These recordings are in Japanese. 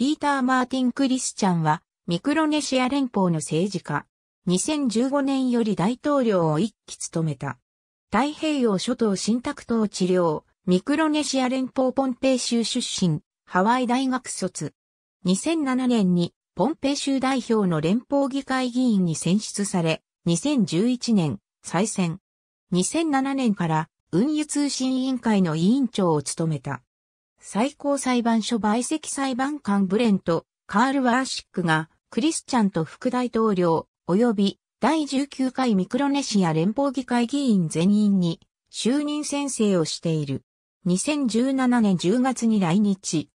ピーター・マーティン・クリスチャンは、ミクロネシア連邦の政治家。2015年より大統領を一期務めた。太平洋諸島新宅島治療、ミクロネシア連邦ポンペイ州出身、ハワイ大学卒。2007年にポンペイ州代表の連邦議会議員に選出され、2011年、再選。2007年から運輸通信委員会の委員長を務めた。最高裁判所陪席裁判官ブレント、カール・ワーシックが、クリスチャンと副大統領、及び第19回ミクロネシア連邦議会議員全員に就任宣誓をしている。2017年10月に来日。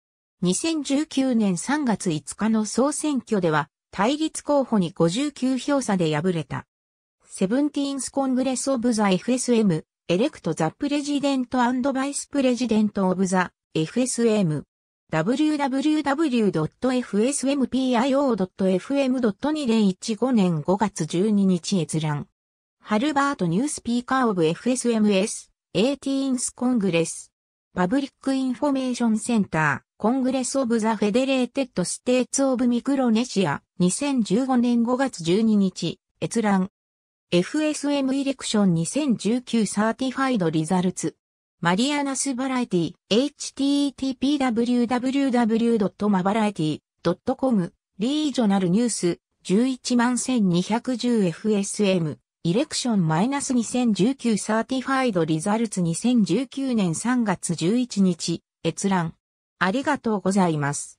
2019年3月5日の総選挙では、対立候補に59票差で敗れた。セブンティーンスコングレスオブザ FSM、エレクトザプレジデントバイスプレジデントオブザ FSM。www.fsmpio.fm.2015 年5月12日閲覧。ハルバートニュースピーカーオブ FSMS、18th コングレス。パブリックインフォメーションセンター、コングレスオブザフェデレーテッドステーツオブミクロネシア、2015年5月12日、閲覧。FSM イレクション2019サーティファイドリザルツ。マリアナスバラエティ、http://www.mabariety.com、リージョナルニュース、111,210FSM、イレクション -2019 サーティファイドリザルツ2019年3月11日、閲覧。ありがとうございます。